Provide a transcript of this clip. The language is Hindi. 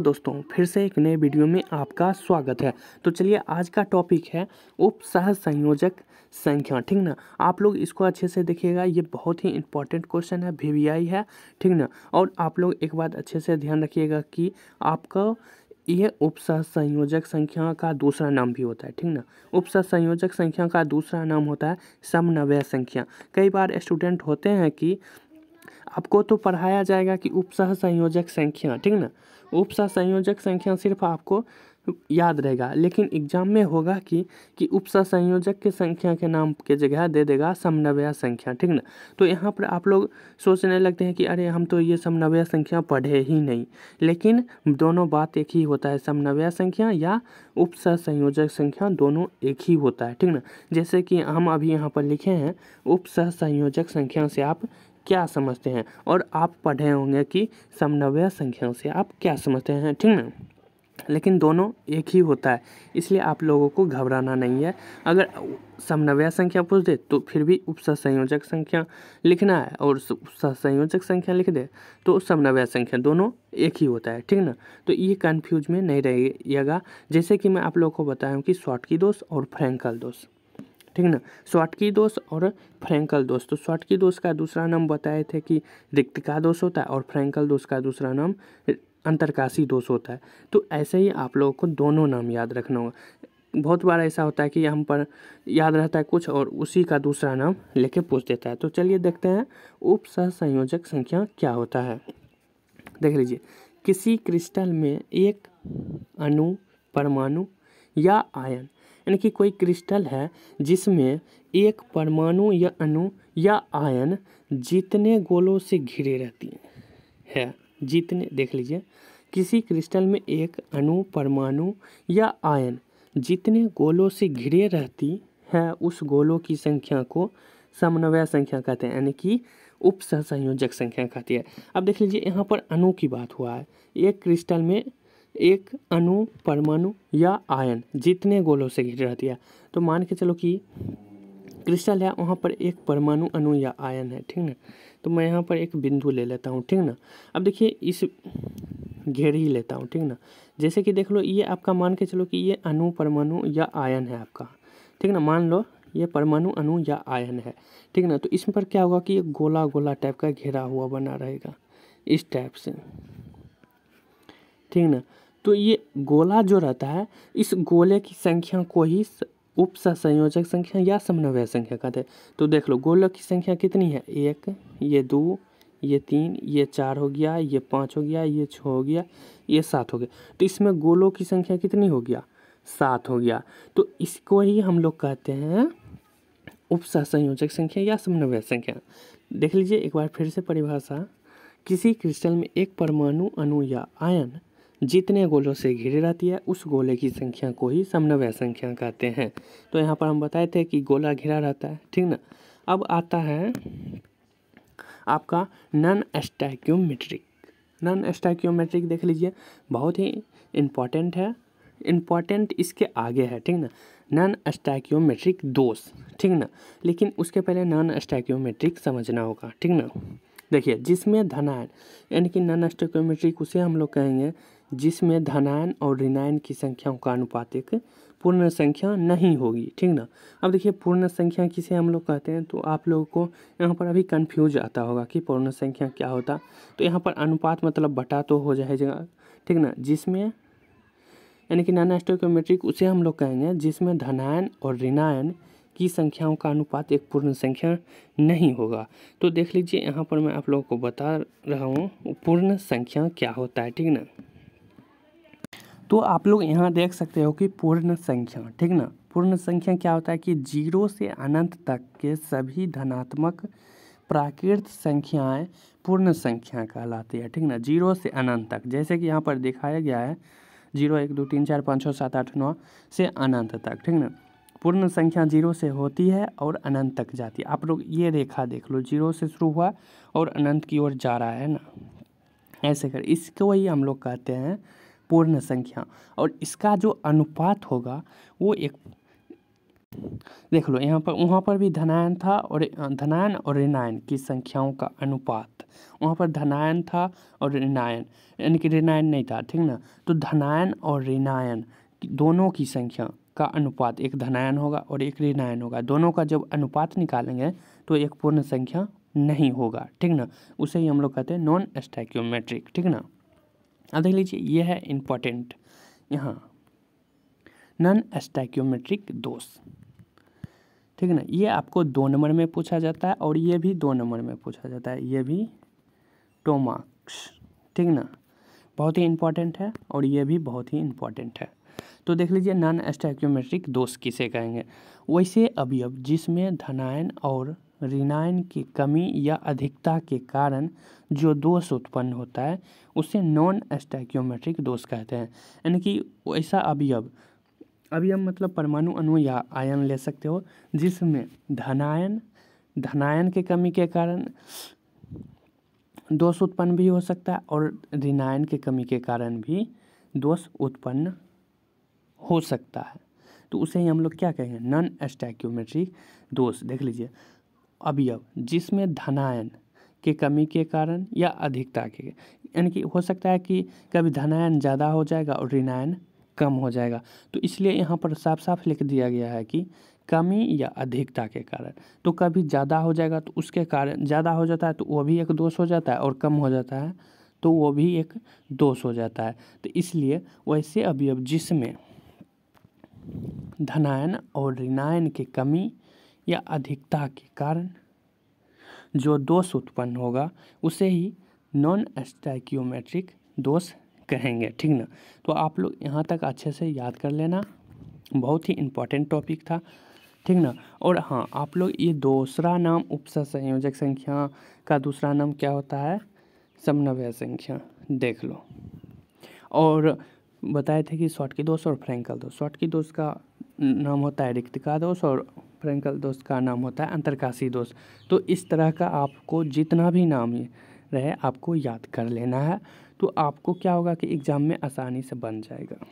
तो दोस्तों फिर से एक नए वीडियो में आपका स्वागत है तो चलिए आज का टॉपिक है उप सह संयोजक संख्या ठीक ना आप लोग इसको अच्छे से देखिएगा ये बहुत ही इंपॉर्टेंट क्वेश्चन है वी है ठीक ना और आप लोग एक बात अच्छे से ध्यान रखिएगा कि आपका यह उपसह संयोजक संख्या का दूसरा नाम भी होता है ठीक ना उपसह संयोजक संख्या का दूसरा नाम होता है समन्वय संख्या कई बार स्टूडेंट होते हैं कि आपको तो पढ़ाया जाएगा कि उपसह संयोजक संख्या ठीक ना उपसह संयोजक संख्या सिर्फ आपको याद रहेगा लेकिन एग्जाम में होगा कि कि उपसह संयोजक के संख्या के नाम के जगह दे देगा समन्वय संख्या ठीक ना तो यहाँ पर आप लोग सोचने लगते हैं कि अरे हम तो ये समन्वय संख्या पढ़े ही नहीं लेकिन दोनों बात एक ही होता है समन्वय संख्या या उपसह संयोजक संख्या दोनों एक ही होता है ठीक ना जैसे कि हम अभी यहाँ पर लिखे हैं उपसह संयोजक संख्या से आप क्या समझते हैं और आप पढ़े होंगे कि समन्वय संख्याओं से आप क्या समझते हैं ठीक ना लेकिन दोनों एक ही होता है इसलिए आप लोगों को घबराना नहीं है अगर समन्वय संख्या पूछ दे तो फिर भी उपसा संयोजक संख्या लिखना है और उपसा संयोजक संख्या लिख दे तो समन्वय संख्या दोनों एक ही होता है ठीक ना तो ये कन्फ्यूज में नहीं रहिएगा जैसे कि मैं आप लोगों को बताया हूँ कि शॉर्ट की दोष और फ्रेंकल दोष ठीक ना स्वाटकी दोष और फ्रैंकल दोष तो स्वाटकी दोष का दूसरा नाम बताए थे कि रिक्तिका दोष होता है और फ्रैंकल दोष का दूसरा नाम अंतरकाशी दोष होता है तो ऐसे ही आप लोगों को दोनों नाम याद रखना होगा बहुत बार ऐसा होता है कि हम पर याद रहता है कुछ और उसी का दूसरा नाम लेके पूछ देता है तो चलिए देखते हैं उप संयोजक संख्या क्या होता है देख लीजिए किसी क्रिस्टल में एक अणु परमाणु या आयन यानी कि कोई क्रिस्टल है जिसमें एक परमाणु या अणु या आयन जितने गोलों से घिरे रहती है जितने देख लीजिए किसी क्रिस्टल में एक अणु परमाणु या आयन जितने गोलों से घिरे रहती है उस गोलों की संख्या को समन्वय संख्या कहते हैं यानी कि उप संयोजक संख्या कहती है अब देख लीजिए यहाँ पर अणु की बात हुआ है एक क्रिस्टल में एक अणु परमाणु या आयन जितने गोलों से घिर रहती है तो मान के चलो कि क्रिस्टल है वहाँ पर एक परमाणु अणु या आयन है ठीक ना तो मैं यहाँ पर एक बिंदु ले लेता हूँ ठीक ना अब देखिए इस घेर ही लेता हूँ ठीक ना जैसे कि देख लो ये आपका मान के चलो कि ये अणु परमाणु या आयन है आपका ठीक ना मान लो ये परमाणु अणु या आयन है ठीक ना तो इसमें पर क्या होगा कि ये गोला गोला टाइप का घेरा हुआ बना रहेगा इस टाइप से ठीक ना तो ये गोला जो रहता है इस गोले की संख्या को ही उप संयोजक संख्या या समन्वय संख्या कहते हैं तो देख लो गोलों की संख्या कितनी है एक ये दो ये तीन ये चार हो गया ये पाँच हो गया ये छः हो गया ये सात हो गया तो इसमें गोलों की संख्या कितनी हो गया सात हो गया तो इसको ही हम लोग कहते हैं उप संयोजक संख्या या समन्वय संख्या देख लीजिए एक बार फिर से परिभाषा किसी क्रिस्टल में एक परमाणु अणु या आयन जितने गोलों से घिरे रहती है उस गोले की संख्या को ही समन्वय संख्या कहते हैं तो यहाँ पर हम बताए थे कि गोला घिरा रहता है ठीक ना अब आता है आपका नन स्टैक्यूमेट्रिक नन स्टैक्यूमेट्रिक देख लीजिए बहुत ही इम्पॉर्टेंट है इम्पॉर्टेंट इसके आगे है ठीक ना नन स्टैक्योमेट्रिक दोष ठीक ना लेकिन उसके पहले नॉन स्टैक्योमेट्रिक समझना होगा ठीक ना देखिए जिसमें धनायन यानी कि नन स्टैक्योमेट्रिक उसे हम लोग कहेंगे जिसमें धनायन और ऋणायन की संख्याओं का अनुपातिक पूर्ण संख्या नहीं होगी ठीक ना अब देखिए पूर्ण संख्या किसे हम लोग कहते हैं तो आप लोगों को यहाँ पर अभी कन्फ्यूज आता होगा कि पूर्ण संख्या क्या होता तो यहाँ पर अनुपात मतलब बटा तो हो जाएगा ठीक ना जिसमें यानी कि नाना स्टोकोमेट्रिक उसे हम लोग कहेंगे जिसमें धनायन और ऋणायन की संख्याओं का अनुपात एक पूर्ण संख्या नहीं होगा तो देख लीजिए यहाँ पर मैं आप लोगों को बता रहा हूँ पूर्ण संख्या क्या होता है ठीक ना तो आप लोग यहाँ देख सकते हो कि पूर्ण संख्या ठीक ना पूर्ण संख्या क्या होता है कि जीरो से अनंत तक के सभी धनात्मक प्राकृत संख्याएं पूर्ण संख्या कहलाती है ठीक ना जीरो से अनंत तक जैसे कि यहाँ पर दिखाया गया है जीरो एक दो तीन चार पाँच छः सात आठ नौ से अनंत तक ठीक ना पूर्ण संख्या जीरो से होती है और अनंत तक जाती है आप लोग ये रेखा देख लो जीरो से शुरू हुआ और अनंत की ओर जा रहा है ना ऐसे कर इसको ही हम लोग कहते हैं पूर्ण संख्या और इसका जो अनुपात होगा वो एक देख लो यहाँ पर वहाँ पर भी धनायन था और धनायन और ऋणायन की संख्याओं का अनुपात वहाँ पर धनायन था और ऋणायन यानी कि ऋणायन नहीं था ठीक ना तो धनायन और ऋणायन दोनों की संख्या का अनुपात एक धनायन होगा और एक ऋणायन होगा दोनों का जब अनुपात निकालेंगे तो एक पूर्ण संख्या नहीं होगा ठीक ना उसे ही हम लोग कहते हैं नॉन स्टैक्योमेट्रिक ठीक ना अब देख लीजिए ये है इम्पॉर्टेंट यहाँ नन एस्टैक्योमेट्रिक दोष ठीक है ना ये आपको दो नंबर में पूछा जाता है और ये भी दो नंबर में पूछा जाता है ये भी टोमार्क्स ठीक ना बहुत ही इम्पॉर्टेंट है और ये भी बहुत ही इम्पॉर्टेंट है तो देख लीजिए नॉन एस्टैक्योमेट्रिक दोष किसे कहेंगे वैसे अभी अब जिसमें धनायन और रिनाइन की कमी या अधिकता के कारण जो दोष उत्पन्न होता है उसे नॉन स्टैक्योमेट्रिक दोष कहते हैं यानी कि ऐसा अवयव अवयव मतलब परमाणु अणु या आयन ले सकते हो जिसमें धनायन धनायन के कमी के कारण दोष उत्पन्न भी हो सकता है और ऋणायन के कमी के कारण भी दोष उत्पन्न हो सकता है तो उसे ही हम लोग क्या कहेंगे नॉन स्टैक्योमेट्रिक दोष देख लीजिए अवयव जिसमें धनायन के कमी के कारण या अधिकता के यानी कि हो सकता है कि कभी धनायन ज़्यादा हो जाएगा और ऋणायन कम हो जाएगा तो इसलिए यहाँ पर साफ साफ लिख दिया गया है कि कमी या अधिकता के कारण तो कभी ज़्यादा हो जाएगा तो उसके कारण ज़्यादा हो जाता है तो वो भी एक दोष हो जाता है और कम हो जाता है तो वो भी एक दोष हो जाता है तो इसलिए वैसे अब जिसमें धनायन और ऋणायन की कमी या अधिकता के कारण जो दोष उत्पन्न होगा उसे ही नॉन स्टैक्योमेट्रिक दोष कहेंगे ठीक ना तो आप लोग यहाँ तक अच्छे से याद कर लेना बहुत ही इम्पोर्टेंट टॉपिक था ठीक ना और हाँ आप लोग ये दूसरा नाम उपसह संयोजक संख्या का दूसरा नाम क्या होता है समन्वय संख्या देख लो और बताए थे कि शॉर्ट की दोष और फ्रेंकल दोष शॉर्ट की दोष का नाम होता है रिक्तिका दोष और फ्रेंकल दोष का नाम होता है अंतरकाशी दोष तो इस तरह का आपको जितना भी नाम रहे आपको याद कर लेना है तो आपको क्या होगा कि एग्ज़ाम में आसानी से बन जाएगा